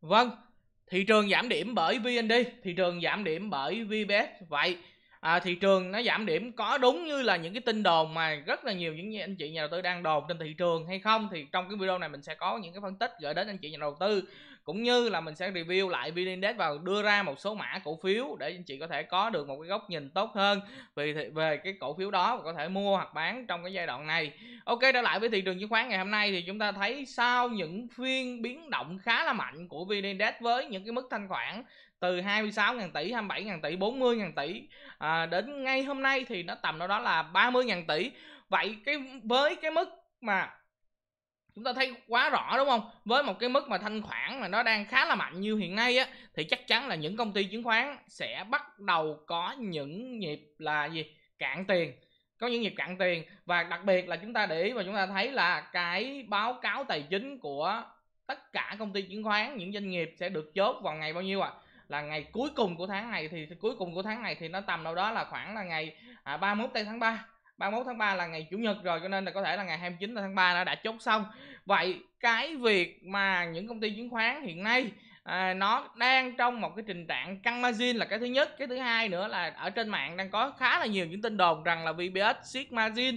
Vâng, thị trường giảm điểm bởi VND, thị trường giảm điểm bởi VBS Vậy à, thị trường nó giảm điểm có đúng như là những cái tin đồn mà rất là nhiều những anh chị nhà đầu tư đang đồn trên thị trường hay không thì trong cái video này mình sẽ có những cái phân tích gửi đến anh chị nhà đầu tư cũng như là mình sẽ review lại VN Index và đưa ra một số mã cổ phiếu để anh chị có thể có được một cái góc nhìn tốt hơn về về cái cổ phiếu đó và có thể mua hoặc bán trong cái giai đoạn này. Ok trở lại với thị trường chứng khoán ngày hôm nay thì chúng ta thấy sau những phiên biến động khá là mạnh của VN Index với những cái mức thanh khoản từ 26.000 tỷ, 27.000 tỷ, 40.000 tỷ à, đến ngay hôm nay thì nó tầm đâu đó là 30.000 tỷ. Vậy cái với cái mức mà chúng ta thấy quá rõ đúng không? Với một cái mức mà thanh khoản mà nó đang khá là mạnh như hiện nay á thì chắc chắn là những công ty chứng khoán sẽ bắt đầu có những nhịp là gì? cạn tiền có những nhịp cạn tiền và đặc biệt là chúng ta để ý và chúng ta thấy là cái báo cáo tài chính của tất cả công ty chứng khoán những doanh nghiệp sẽ được chốt vào ngày bao nhiêu ạ à? là ngày cuối cùng của tháng này thì cuối cùng của tháng này thì nó tầm đâu đó là khoảng là ngày à, 31 tây tháng 3 31 tháng 3 là ngày chủ nhật rồi cho nên là có thể là ngày 29 tháng 3 nó đã chốt xong vậy cái việc mà những công ty chứng khoán hiện nay à, nó đang trong một cái tình trạng căng margin là cái thứ nhất cái thứ hai nữa là ở trên mạng đang có khá là nhiều những tin đồn rằng là VBS, siết margin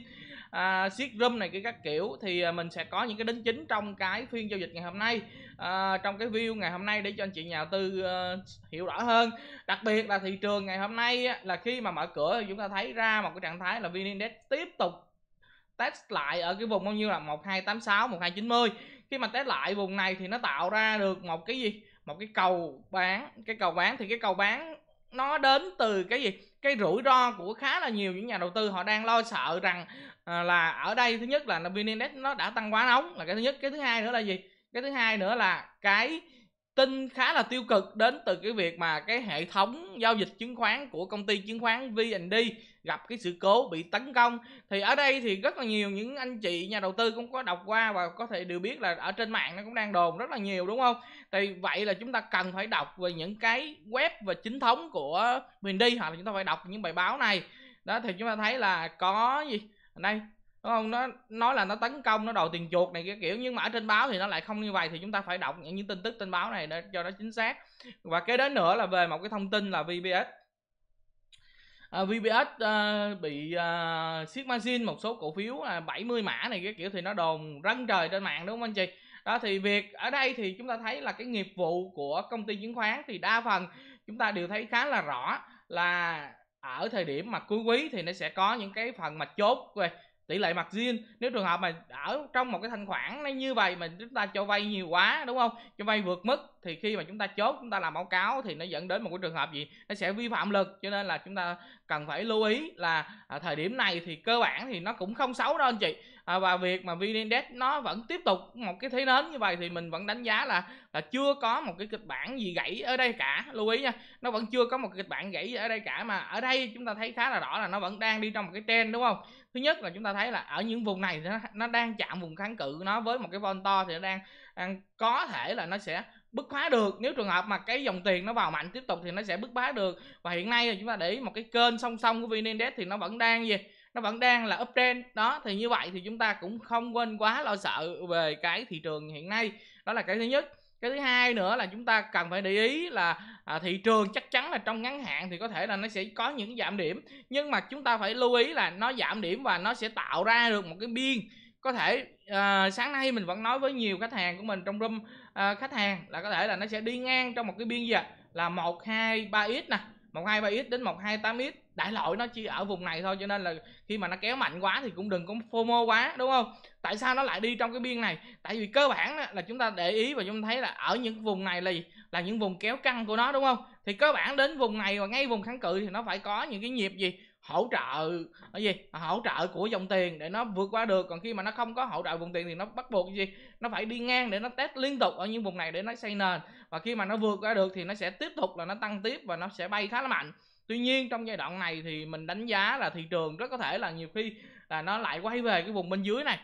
à, room này cái các kiểu thì à, mình sẽ có những cái đính chính trong cái phiên giao dịch ngày hôm nay à, trong cái view ngày hôm nay để cho anh chị nhà đầu tư à, hiểu rõ hơn đặc biệt là thị trường ngày hôm nay á, là khi mà mở cửa chúng ta thấy ra một cái trạng thái là vn index tiếp tục test lại ở cái vùng bao nhiêu là 1286 1290 khi mà test lại vùng này thì nó tạo ra được một cái gì một cái cầu bán cái cầu bán thì cái cầu bán nó đến từ cái gì cái rủi ro của khá là nhiều những nhà đầu tư họ đang lo sợ rằng ờ, là ở đây thứ nhất là vn index nó đã tăng quá nóng là cái thứ nhất cái thứ hai nữa là gì cái thứ hai nữa là cái tin khá là tiêu cực đến từ cái việc mà cái hệ thống giao dịch chứng khoán của công ty chứng khoán VND gặp cái sự cố bị tấn công thì ở đây thì rất là nhiều những anh chị nhà đầu tư cũng có đọc qua và có thể đều biết là ở trên mạng nó cũng đang đồn rất là nhiều đúng không thì vậy là chúng ta cần phải đọc về những cái web và chính thống của VND hoặc là chúng ta phải đọc những bài báo này đó thì chúng ta thấy là có gì đây đúng không nó nói là nó tấn công nó đòi tiền chuột này cái kiểu nhưng mà ở trên báo thì nó lại không như vậy thì chúng ta phải đọc những, tin tức trên báo này để cho nó chính xác và cái đến nữa là về một cái thông tin là VPS uh, à, VPS uh, à, bị uh, à, siết margin một số cổ phiếu là uh, 70 mã này cái kiểu thì nó đồn răng trời trên mạng đúng không anh chị đó thì việc ở đây thì chúng ta thấy là cái nghiệp vụ của công ty chứng khoán thì đa phần chúng ta đều thấy khá là rõ là ở thời điểm mà cuối quý thì nó sẽ có những cái phần mà chốt về tỷ lệ mặt riêng nếu trường hợp mà ở trong một cái thanh khoản nó như vậy mà chúng ta cho vay nhiều quá đúng không cho vay vượt mức thì khi mà chúng ta chốt chúng ta làm báo cáo thì nó dẫn đến một cái trường hợp gì nó sẽ vi phạm lực cho nên là chúng ta cần phải lưu ý là à, thời điểm này thì cơ bản thì nó cũng không xấu đâu anh chị à, và việc mà vn index nó vẫn tiếp tục một cái thế nến như vậy thì mình vẫn đánh giá là là chưa có một cái kịch bản gì gãy ở đây cả lưu ý nha nó vẫn chưa có một kịch bản gãy ở đây cả mà ở đây chúng ta thấy khá là rõ là nó vẫn đang đi trong một cái trend đúng không thứ nhất là chúng ta thấy là ở những vùng này nó, nó đang chạm vùng kháng cự nó với một cái vol to thì nó đang, đang có thể là nó sẽ bứt phá được nếu trường hợp mà cái dòng tiền nó vào mạnh tiếp tục thì nó sẽ bứt phá được và hiện nay là chúng ta để ý một cái kênh song song của vn index thì nó vẫn đang gì nó vẫn đang là uptrend đó thì như vậy thì chúng ta cũng không quên quá lo sợ về cái thị trường hiện nay đó là cái thứ nhất cái thứ hai nữa là chúng ta cần phải để ý là à, thị trường chắc chắn là trong ngắn hạn thì có thể là nó sẽ có những giảm điểm nhưng mà chúng ta phải lưu ý là nó giảm điểm và nó sẽ tạo ra được một cái biên có thể à, sáng nay mình vẫn nói với nhiều khách hàng của mình trong room à, khách hàng là có thể là nó sẽ đi ngang trong một cái biên gì à? là 1 2 3 x nè 1 2 3 x đến 1 2 8 x đại loại nó chỉ ở vùng này thôi cho nên là khi mà nó kéo mạnh quá thì cũng đừng có fomo quá đúng không tại sao nó lại đi trong cái biên này tại vì cơ bản là chúng ta để ý và chúng ta thấy là ở những vùng này là gì? là những vùng kéo căng của nó đúng không thì cơ bản đến vùng này và ngay vùng kháng cự thì nó phải có những cái nhịp gì hỗ trợ cái gì hỗ trợ của dòng tiền để nó vượt qua được còn khi mà nó không có hỗ trợ vùng tiền thì nó bắt buộc gì nó phải đi ngang để nó test liên tục ở những vùng này để nó xây nền và khi mà nó vượt qua được thì nó sẽ tiếp tục là nó tăng tiếp và nó sẽ bay khá là mạnh tuy nhiên trong giai đoạn này thì mình đánh giá là thị trường rất có thể là nhiều khi là nó lại quay về cái vùng bên dưới này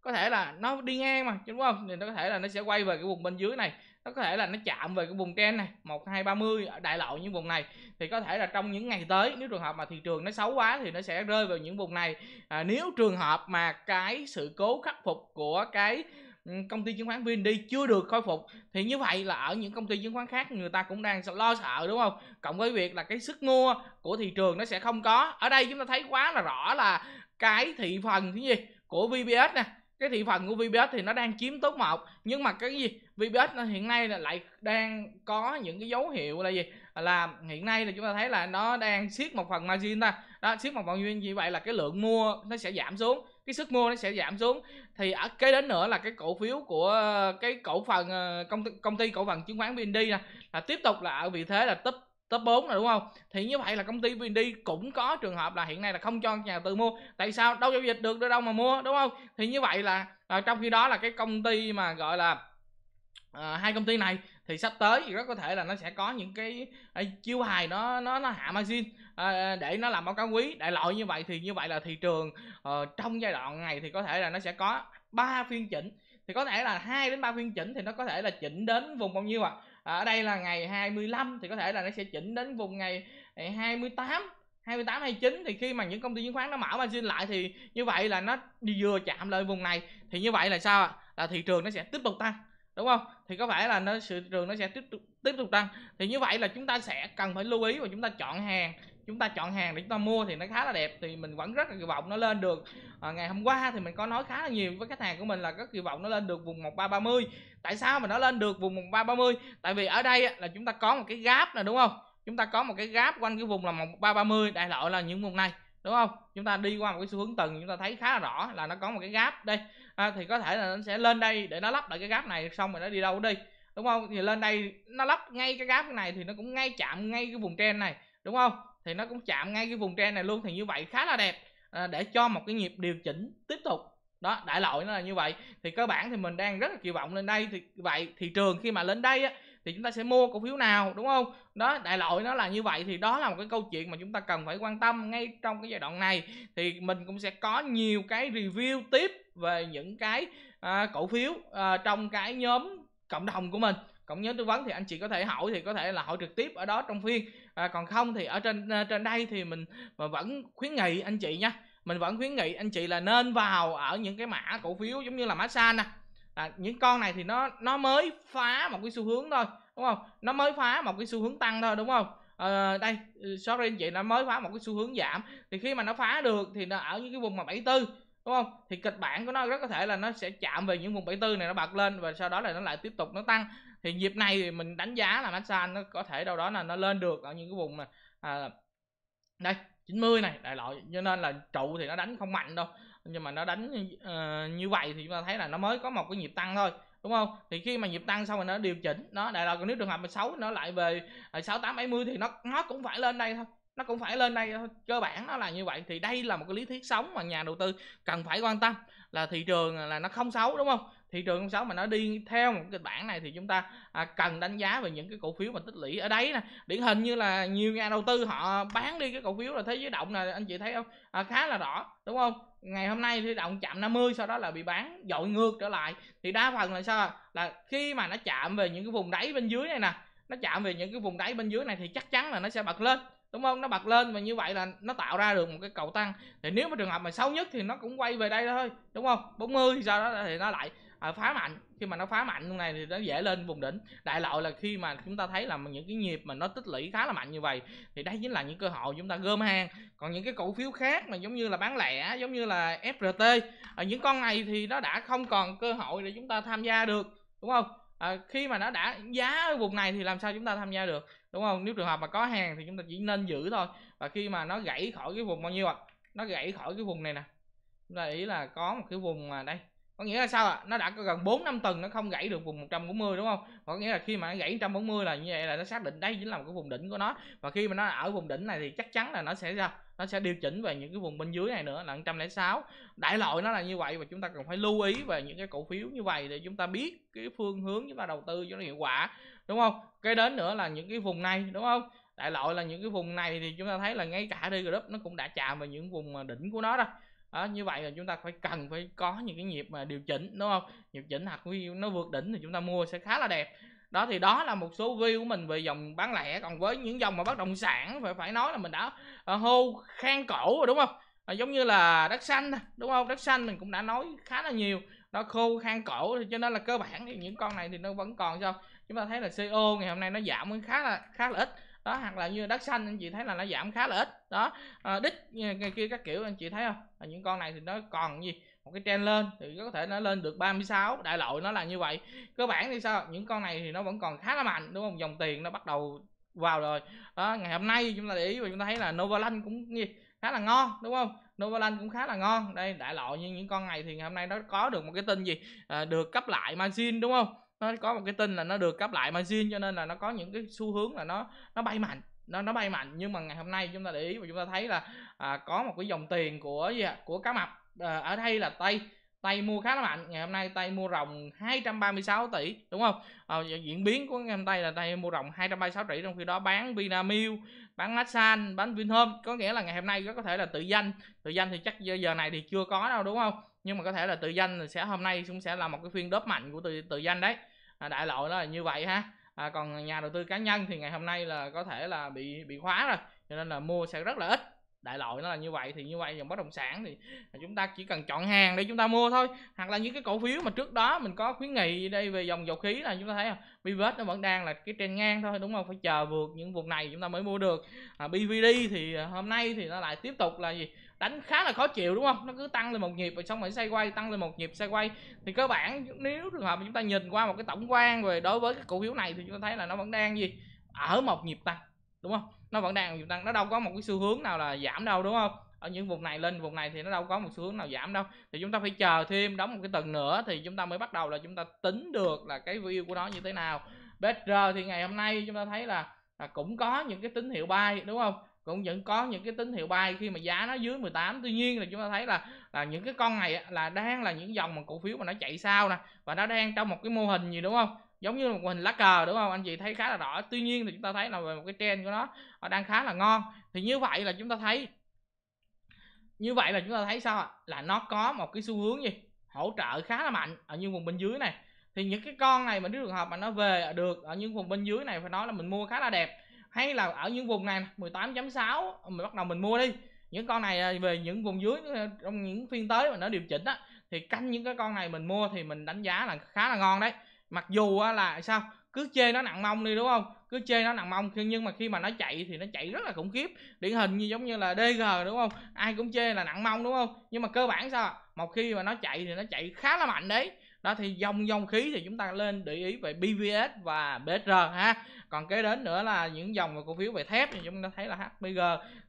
có thể là nó đi ngang mà đúng không thì nó có thể là nó sẽ quay về cái vùng bên dưới này nó có thể là nó chạm về cái vùng trend này một hai ba mươi đại lộ những vùng này thì có thể là trong những ngày tới nếu trường hợp mà thị trường nó xấu quá thì nó sẽ rơi vào những vùng này à, nếu trường hợp mà cái sự cố khắc phục của cái Ừ, công ty chứng khoán VND chưa được khôi phục thì như vậy là ở những công ty chứng khoán khác người ta cũng đang lo sợ đúng không cộng với việc là cái sức mua của thị trường nó sẽ không có ở đây chúng ta thấy quá là rõ là cái thị phần cái gì của VPS nè cái thị phần của VPS thì nó đang chiếm tốt một nhưng mà cái gì VPS nó hiện nay là lại đang có những cái dấu hiệu là gì là hiện nay là chúng ta thấy là nó đang siết một phần margin ta đó siết một phần margin như vậy là cái lượng mua nó sẽ giảm xuống cái sức mua nó sẽ giảm xuống thì ở cái đến nữa là cái cổ phiếu của cái cổ phần ờ, công ty, công ty cổ phần chứng khoán VND nè là tiếp tục là ở vị thế là top top 4 rồi đúng không thì như vậy là công ty VND cũng có trường hợp là hiện nay là không cho nhà tư mua tại sao đâu giao dịch được đâu mà mua đúng không thì như vậy là, là ờ, trong khi đó là cái công ty mà gọi là à, hai công ty này thì sắp tới thì rất có thể là nó sẽ có những cái à, chiêu hài nó nó nó hạ margin à, để nó làm báo cáo quý đại loại như vậy thì như vậy là thị trường uh, trong giai đoạn này thì có thể là nó sẽ có ba phiên chỉnh thì có thể là hai đến ba phiên chỉnh thì nó có thể là chỉnh đến vùng bao nhiêu ạ à? ở đây là ngày 25 thì có thể là nó sẽ chỉnh đến vùng ngày 28 28 29 thì khi mà những công ty chứng khoán nó mở margin lại thì như vậy là nó đi vừa chạm lại vùng này thì như vậy là sao ạ? Là thị trường nó sẽ tiếp tục tăng đúng không thì có phải là nó sự trường nó sẽ tiếp tục tiếp tục tăng thì như vậy là chúng ta sẽ cần phải lưu ý và chúng ta chọn hàng chúng ta chọn hàng để chúng ta mua thì nó khá là đẹp thì mình vẫn rất là kỳ vọng nó lên được à, ngày hôm qua thì mình có nói khá là nhiều với khách hàng của mình là rất kỳ vọng nó lên được vùng 1330 tại sao mà nó lên được vùng 1330 tại vì ở đây là chúng ta có một cái gáp này đúng không chúng ta có một cái gáp quanh cái vùng là 1330 đại loại là những vùng này đúng không chúng ta đi qua một cái xu hướng từng chúng ta thấy khá là rõ là nó có một cái gáp đây à, thì có thể là nó sẽ lên đây để nó lắp lại cái gáp này xong rồi nó đi đâu đi đúng không thì lên đây nó lắp ngay cái gáp này thì nó cũng ngay chạm ngay cái vùng trend này đúng không thì nó cũng chạm ngay cái vùng trend này luôn thì như vậy khá là đẹp à, để cho một cái nhịp điều chỉnh tiếp tục đó đại loại nó là như vậy thì cơ bản thì mình đang rất là kỳ vọng lên đây thì vậy thị trường khi mà lên đây á, thì chúng ta sẽ mua cổ phiếu nào đúng không đó đại loại nó là như vậy thì đó là một cái câu chuyện mà chúng ta cần phải quan tâm ngay trong cái giai đoạn này thì mình cũng sẽ có nhiều cái review tiếp về những cái à, cổ phiếu à, trong cái nhóm cộng đồng của mình cộng nhóm tư vấn thì anh chị có thể hỏi thì có thể là hỏi trực tiếp ở đó trong phiên à, còn không thì ở trên à, trên đây thì mình mà vẫn khuyến nghị anh chị nhé mình vẫn khuyến nghị anh chị là nên vào ở những cái mã cổ phiếu giống như là mã san nè à, những con này thì nó nó mới phá một cái xu hướng thôi đúng không nó mới phá một cái xu hướng tăng thôi đúng không à, đây ừ, sorry anh chị nó mới phá một cái xu hướng giảm thì khi mà nó phá được thì nó ở những cái vùng mà 74 đúng không thì kịch bản của nó rất có thể là nó sẽ chạm về những vùng 74 này nó bật lên và sau đó là nó lại tiếp tục nó tăng thì nhịp này thì mình đánh giá là Maxan nó có thể đâu đó là nó lên được ở những cái vùng này à, đây 90 này đại loại cho nên là trụ thì nó đánh không mạnh đâu nhưng mà nó đánh uh, như vậy thì chúng ta thấy là nó mới có một cái nhịp tăng thôi đúng không thì khi mà nhịp tăng xong rồi nó điều chỉnh nó đại loại còn nếu trường hợp mà xấu nó lại về à, sáu tám bảy mươi thì nó nó cũng phải lên đây thôi nó cũng phải lên đây ờ, cơ bản nó là như vậy thì đây là một cái lý thuyết sống mà nhà đầu tư cần phải quan tâm là thị trường à, là nó không xấu đúng không thị trường không xấu mà nó đi theo một kịch bản này thì chúng ta à, cần đánh giá về những cái cổ phiếu mà tích lũy ở đấy nè điển hình như là nhiều nhà đầu tư họ bán đi cái cổ phiếu là thế giới động nè anh chị thấy không à, khá là rõ đúng không ngày hôm nay thì động chạm 50 sau đó là bị bán dội ngược trở lại thì đa phần là sao là khi mà nó chạm về những cái vùng đáy bên dưới này nè nó chạm về những cái vùng đáy bên dưới này thì chắc chắn là nó sẽ bật lên đúng không nó bật lên và như vậy là nó tạo ra được một cái cầu tăng thì nếu mà trường hợp mà xấu nhất thì nó cũng quay về đây thôi đúng không 40 thì sau đó thì nó lại à, phá mạnh khi mà nó phá mạnh lúc này thì nó dễ lên vùng đỉnh đại loại là khi mà chúng ta thấy là những cái nhịp mà nó tích lũy khá là mạnh như vậy thì đây chính là những cơ hội chúng ta gom hàng còn những cái cổ phiếu khác mà giống như là bán lẻ giống như là frt à, những con này thì nó đã không còn cơ hội để chúng ta tham gia được đúng không à, khi mà nó đã giá ở vùng này thì làm sao chúng ta tham gia được đúng không nếu trường hợp mà có hàng thì chúng ta chỉ nên giữ thôi và khi mà nó gãy khỏi cái vùng bao nhiêu ạ à? nó gãy khỏi cái vùng này nè chúng ta ý là có một cái vùng mà đây có nghĩa là sao ạ à? nó đã có gần 4 năm tuần nó không gãy được vùng 140 đúng không có nghĩa là khi mà nó gãy 140 là như vậy là nó xác định đây chính là một cái vùng đỉnh của nó và khi mà nó ở vùng đỉnh này thì chắc chắn là nó sẽ ra nó sẽ điều chỉnh về những cái vùng bên dưới này nữa là 106 đại loại nó là như vậy và chúng ta cần phải lưu ý về những cái cổ phiếu như vậy để chúng ta biết cái phương hướng chúng ta đầu tư cho nó hiệu quả đúng không cái đến nữa là những cái vùng này đúng không đại loại là những cái vùng này thì chúng ta thấy là ngay cả đi group nó cũng đã chạm vào những vùng đỉnh của nó rồi đó, như vậy là chúng ta phải cần phải có những cái nhịp mà điều chỉnh đúng không nhịp chỉnh hoặc view nó vượt đỉnh thì chúng ta mua sẽ khá là đẹp đó thì đó là một số view của mình về dòng bán lẻ còn với những dòng mà bất động sản phải phải nói là mình đã ờ, hô khang cổ rồi đúng không à, giống như là đất xanh đúng không đất xanh mình cũng đã nói khá là nhiều nó khô khang cổ thì cho nên là cơ bản thì những con này thì nó vẫn còn sao chúng ta thấy là co e ngày hôm nay nó giảm khá là khá là ít đó hoặc là như đất xanh anh chị thấy là nó giảm khá là ít đó à, ờ, đích ờ, ngày kia các kiểu anh chị thấy không à, những con này thì nó còn gì một cái trend lên thì có thể nó lên được 36 đại loại nó là như vậy cơ bản thì sao những con này thì nó vẫn còn khá là mạnh đúng không dòng tiền nó bắt đầu vào rồi đó, ngày hôm nay chúng ta để ý và chúng ta thấy là Novaland cũng gì khá là ngon đúng không Novaland cũng khá là ngon đây đại loại như những con này thì ngày hôm nay nó có được một cái tin gì à, được cấp lại margin đúng không nó có một cái tin là nó được cấp lại margin cho nên là nó có những cái xu hướng là nó nó bay mạnh nó nó bay mạnh nhưng mà ngày hôm nay chúng ta để ý và chúng ta thấy là à, có một cái dòng tiền của gì à, của cá mập à, ở đây là tay Tay mua khá là mạnh, ngày hôm nay Tay mua ròng 236 tỷ đúng không? À, diễn biến của ngày hôm nay là Tay mua ròng 236 tỷ trong khi đó bán Vinamilk, bán Masan, bán Vinhome có nghĩa là ngày hôm nay rất có thể là tự danh, tự danh thì chắc giờ này thì chưa có đâu đúng không? nhưng mà có thể là tự danh sẽ hôm nay cũng sẽ là một cái phiên đớp mạnh của tự tự danh đấy à, đại loại là như vậy ha à, còn nhà đầu tư cá nhân thì ngày hôm nay là có thể là bị bị khóa rồi cho nên là mua sẽ rất là ít đại loại nó là như vậy thì như vậy dòng bất động sản thì chúng ta chỉ cần chọn hàng để chúng ta mua thôi hoặc là những cái cổ phiếu mà trước đó mình có khuyến nghị đây về dòng dầu khí là chúng ta thấy không pivot nó vẫn đang là cái trên ngang thôi đúng không phải chờ vượt những vùng này chúng ta mới mua được à, bvd thì hôm nay thì nó lại tiếp tục là gì đánh khá là khó chịu đúng không nó cứ tăng lên một nhịp rồi xong rồi xoay quay tăng lên một nhịp xoay quay thì cơ bản nếu trường hợp chúng ta nhìn qua một cái tổng quan về đối với cái cổ phiếu này thì chúng ta thấy là nó vẫn đang gì ở một nhịp tăng đúng không nó vẫn đang nhịp tăng nó đâu có một cái xu hướng nào là giảm đâu đúng không ở những vùng này lên vùng này thì nó đâu có một xu hướng nào giảm đâu thì chúng ta phải chờ thêm đóng một cái tuần nữa thì chúng ta mới bắt đầu là chúng ta tính được là cái view của nó như thế nào BR thì ngày hôm nay chúng ta thấy là, là cũng có những cái tín hiệu bay đúng không cũng vẫn có những cái tín hiệu bay khi mà giá nó dưới 18 tuy nhiên là chúng ta thấy là là những cái con này là đang là những dòng mà cổ phiếu mà nó chạy sao nè và nó đang trong một cái mô hình gì đúng không giống như một hình lá cờ đúng không anh chị thấy khá là rõ tuy nhiên thì chúng ta thấy là về một cái trend của nó đang khá là ngon thì như vậy là chúng ta thấy như vậy là chúng ta thấy sao là nó có một cái xu hướng gì hỗ trợ khá là mạnh ở những vùng bên dưới này thì những cái con này mà nếu trường hợp mà nó về được ở những vùng bên dưới này phải nói là mình mua khá là đẹp hay là ở những vùng này 18.6 mình bắt đầu mình mua đi những con này à, về những vùng dưới à, trong những phiên tới mà nó điều chỉnh á thì canh những cái con này mình mua thì mình đánh giá là khá là ngon đấy mặc dù à, là sao cứ chê nó nặng mông đi đúng không cứ chê nó nặng mông nhưng mà khi mà nó chạy thì nó chạy rất là khủng khiếp điển hình như giống như là dg đúng không ai cũng chê là nặng mông đúng không nhưng mà cơ bản sao một khi mà nó chạy thì nó chạy khá là mạnh đấy đó thì dòng dòng khí thì chúng ta lên để ý về BVS và BR ha còn kế đến nữa là những dòng và cổ phiếu về thép thì chúng ta thấy là HBG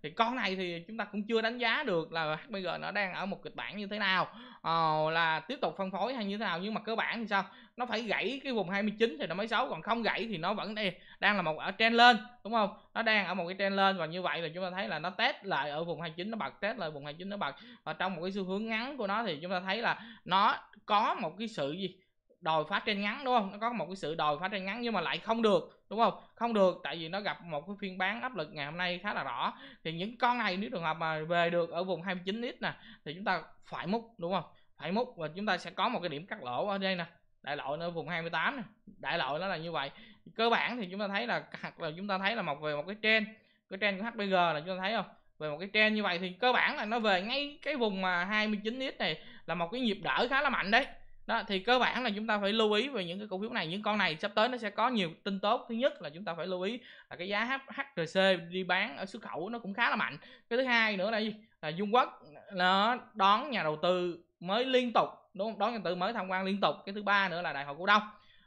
thì con này thì chúng ta cũng chưa đánh giá được là HBG nó đang ở một kịch bản như thế nào ờ, là tiếp tục phân phối hay như thế nào nhưng mà cơ bản thì sao nó phải gãy cái vùng 29 thì nó mới xấu còn không gãy thì nó vẫn đây đang là một ở trend lên đúng không nó đang ở một cái trend lên và như vậy là chúng ta thấy là nó test lại ở vùng 29 nó bật test lại vùng 29 nó bật và trong một cái xu hướng ngắn của nó thì chúng ta thấy là nó có một cái sự gì đòi phá trên ngắn đúng không nó có một cái sự đòi phá trên ngắn nhưng mà lại không được đúng không không được tại vì nó gặp một cái phiên bán áp lực ngày hôm nay khá là rõ thì những con này nếu trường hợp mà về được ở vùng 29 x nè thì chúng ta phải múc đúng không phải múc và chúng ta sẽ có một cái điểm cắt lỗ ở đây nè đại loại nó vùng 28 này. đại loại nó là như vậy cơ bản thì chúng ta thấy là hoặc là chúng ta thấy là một về một cái trên cái trên của HPG là chúng ta thấy không về một cái trend như vậy thì cơ bản là nó về ngay cái vùng mà 29 x này là một cái nhịp đỡ khá là mạnh đấy đó thì cơ bản là chúng ta phải lưu ý về những cái cổ phiếu này những con này sắp tới nó sẽ có nhiều tin tốt thứ nhất là chúng ta phải lưu ý là cái giá HRC đi bán ở xuất khẩu nó cũng khá là mạnh cái thứ hai nữa là gì là Trung Quốc nó đón nhà đầu tư mới liên tục đúng không đón nhân tự mới tham quan liên tục cái thứ ba nữa là đại hội cổ đông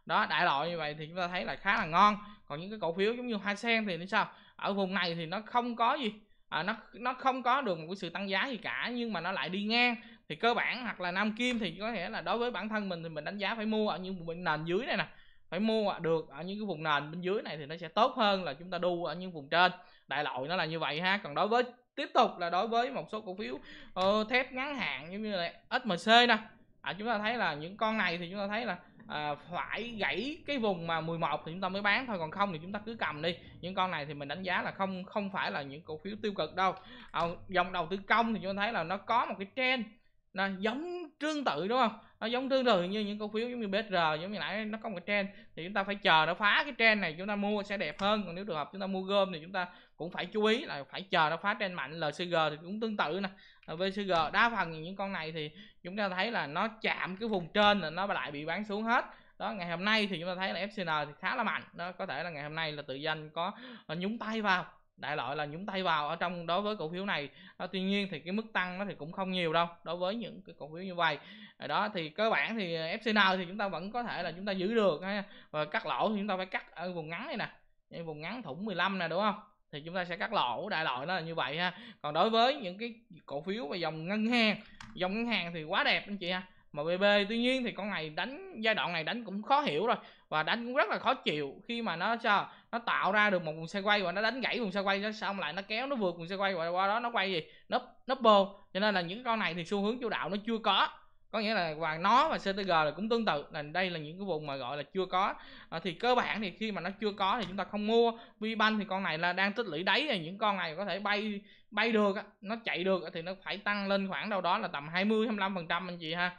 đó đại loại như vậy thì chúng ta thấy là khá là ngon còn những cái cổ phiếu giống như hoa sen thì nó sao ở vùng này thì nó không có gì à, nó nó không có được một cái sự tăng giá gì cả nhưng mà nó lại đi ngang thì cơ bản hoặc là nam kim thì có thể là đối với bản thân mình thì mình đánh giá phải mua ở những vùng nền dưới này nè phải mua được ở những cái vùng nền bên dưới này thì nó sẽ tốt hơn là chúng ta đu ở những vùng trên đại loại nó là như vậy ha còn đối với tiếp tục là đối với một số cổ phiếu uh, thép ngắn hạn giống như là SMC nè à, chúng ta thấy là những con này thì chúng ta thấy là à, phải gãy cái vùng mà 11 thì chúng ta mới bán thôi còn không thì chúng ta cứ cầm đi những con này thì mình đánh giá là không không phải là những cổ phiếu tiêu cực đâu à, dòng đầu tư công thì chúng ta thấy là nó có một cái trend nó giống tương tự đúng không nó giống tương tự như những cổ phiếu giống như BR giống như nãy nó có một trend thì chúng ta phải chờ nó phá cái trend này chúng ta mua sẽ đẹp hơn còn nếu trường hợp chúng ta mua gom thì chúng ta cũng phải chú ý là phải chờ nó phá trend mạnh LCG thì cũng tương tự nè VCG đa phần những con này thì chúng ta thấy là nó chạm cái vùng trên là nó lại bị bán xuống hết đó ngày hôm nay thì chúng ta thấy là FCN thì khá là mạnh nó có thể là ngày hôm nay là tự danh có à, nhúng tay vào đại loại là nhúng tay vào ở trong đối với cổ phiếu này à, tuy nhiên thì cái mức tăng nó thì cũng không nhiều đâu đối với những cái cổ phiếu như vậy à, đó thì cơ bản thì FCN thì chúng ta vẫn có thể là chúng ta giữ được ha. và cắt lỗ thì chúng ta phải cắt ở vùng ngắn này nè vùng ngắn thủng 15 nè đúng không thì chúng ta sẽ cắt lỗ đại loại nó là như vậy ha còn đối với những cái cổ phiếu và dòng ngân hàng dòng ngân hàng thì quá đẹp anh chị ha MBB tuy nhiên thì con này đánh giai đoạn này đánh cũng khó hiểu rồi và đánh cũng rất là khó chịu khi mà nó sao nó tạo ra được một vùng xe quay và nó đánh gãy vùng xe quay nó xong lại nó kéo nó vượt vùng xe quay và qua đó nó quay gì nó nó bô cho nên là những con này thì xu hướng chủ đạo nó chưa có có nghĩa là và nó và CTG là cũng tương tự là đây là những cái vùng mà gọi là chưa có à, thì cơ bản thì khi mà nó chưa có thì chúng ta không mua Vi Vbank thì con này là đang tích lũy đáy rồi những con này có thể bay bay được nó chạy được thì nó phải tăng lên khoảng đâu đó là tầm 20 25 phần trăm anh chị ha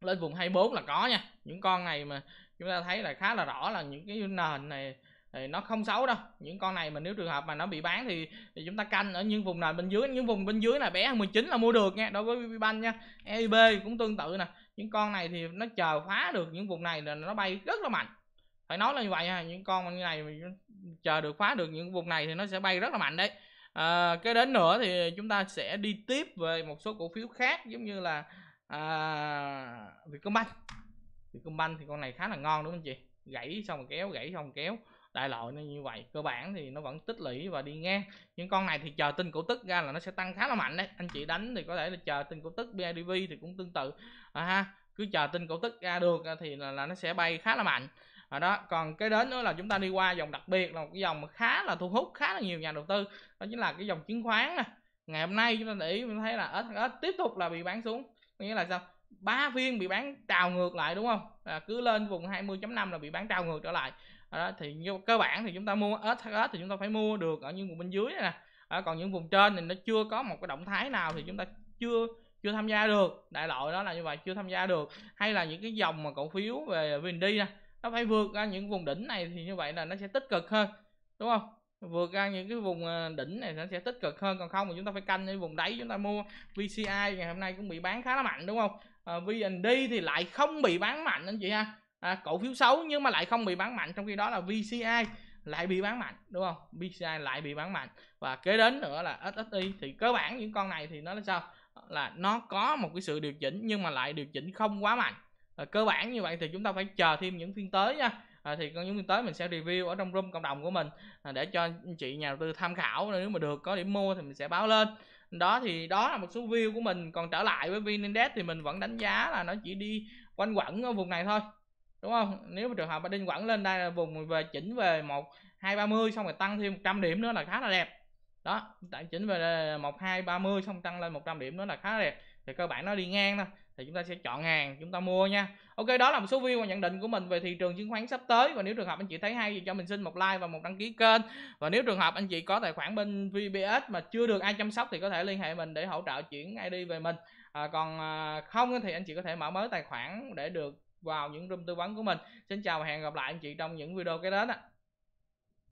lên vùng 24 là có nha những con này mà chúng ta thấy là khá là rõ là những cái nền này thì nó không xấu đâu những con này mà nếu trường hợp mà nó bị bán thì, thì chúng ta canh ở những vùng nền bên dưới những vùng bên dưới là bé hơn 19 là mua được nha đối với VPBank nha EIB cũng tương tự nè những con này thì nó chờ phá được những vùng này là nó bay rất là mạnh phải nói là như vậy ha những con như này chờ được phá được những vùng này thì nó sẽ bay rất là mạnh đấy à, cái đến nữa thì chúng ta sẽ đi tiếp về một số cổ phiếu khác giống như là à, Vietcombank Vietcombank thì con này khá là ngon đúng không chị gãy xong kéo gãy xong kéo đại loại nó như vậy cơ bản thì nó vẫn tích lũy và đi ngang nhưng con này thì chờ tin cổ tức ra là nó sẽ tăng khá là mạnh đấy anh chị đánh thì có thể là chờ tin cổ tức bidv thì cũng tương tự à, ha cứ chờ tin cổ tức ra được thì là, là nó sẽ bay khá là mạnh ở à đó còn cái đến nữa là chúng ta đi qua dòng đặc biệt là một cái dòng khá là thu hút khá là nhiều nhà đầu tư đó chính là cái dòng chứng khoán này. ngày hôm nay chúng ta để ý mình thấy là ít tiếp tục là bị bán xuống nghĩa là sao ba phiên bị bán trào ngược lại đúng không à, cứ lên vùng 20.5 là bị bán trào ngược trở lại à, đó, thì như cơ bản thì chúng ta mua ớt ớt thì chúng ta phải mua được ở những vùng bên dưới này nè à, còn những vùng trên thì nó chưa có một cái động thái nào thì chúng ta chưa chưa tham gia được đại loại đó là như vậy chưa tham gia được hay là những cái dòng mà cổ phiếu về VND nè nó phải vượt ra những vùng đỉnh này thì như vậy là nó sẽ tích cực hơn đúng không vượt ra những cái vùng à, đỉnh này nó sẽ tích cực hơn còn không thì chúng ta phải canh những vùng đáy chúng ta mua VCI ngày hôm nay cũng bị bán khá là mạnh đúng không à, VND thì lại không bị bán mạnh anh chị ha à, cổ phiếu xấu nhưng mà lại không bị bán mạnh trong khi đó là VCI lại bị bán mạnh đúng không VCI lại bị bán mạnh và kế đến nữa là SSI thì cơ bản những con này thì nó là sao là nó có một cái sự điều chỉnh nhưng mà lại điều chỉnh không quá mạnh à, cơ bản như vậy thì chúng ta phải chờ thêm những phiên tới nha à, thì con những mình tới mình sẽ review ở trong room cộng đồng của mình à, để cho chị nhà đầu tư tham khảo nếu mà được có điểm mua thì mình sẽ báo lên đó thì đó là một số view của mình còn trở lại với vn index thì mình vẫn đánh giá là nó chỉ đi quanh quẩn ở vùng này thôi đúng không nếu mà trường hợp mà đinh quẩn lên đây là vùng về chỉnh về một hai ba mươi xong rồi tăng thêm 100 điểm nữa là khá là đẹp đó chỉnh về một hai ba mươi xong tăng lên 100 điểm nữa là khá là đẹp thì cơ bản nó đi ngang thôi thì chúng ta sẽ chọn hàng chúng ta mua nha ok đó là một số view và nhận định của mình về thị trường chứng khoán sắp tới và nếu trường hợp anh chị thấy hay thì cho mình xin một like và một đăng ký kênh và nếu trường hợp anh chị có tài khoản bên vbs mà chưa được ai chăm sóc thì có thể liên hệ mình để hỗ trợ chuyển id về mình à, còn à, không thì anh chị có thể mở mới tài khoản để được vào những room tư vấn của mình xin chào và hẹn gặp lại anh chị trong những video kế đến ạ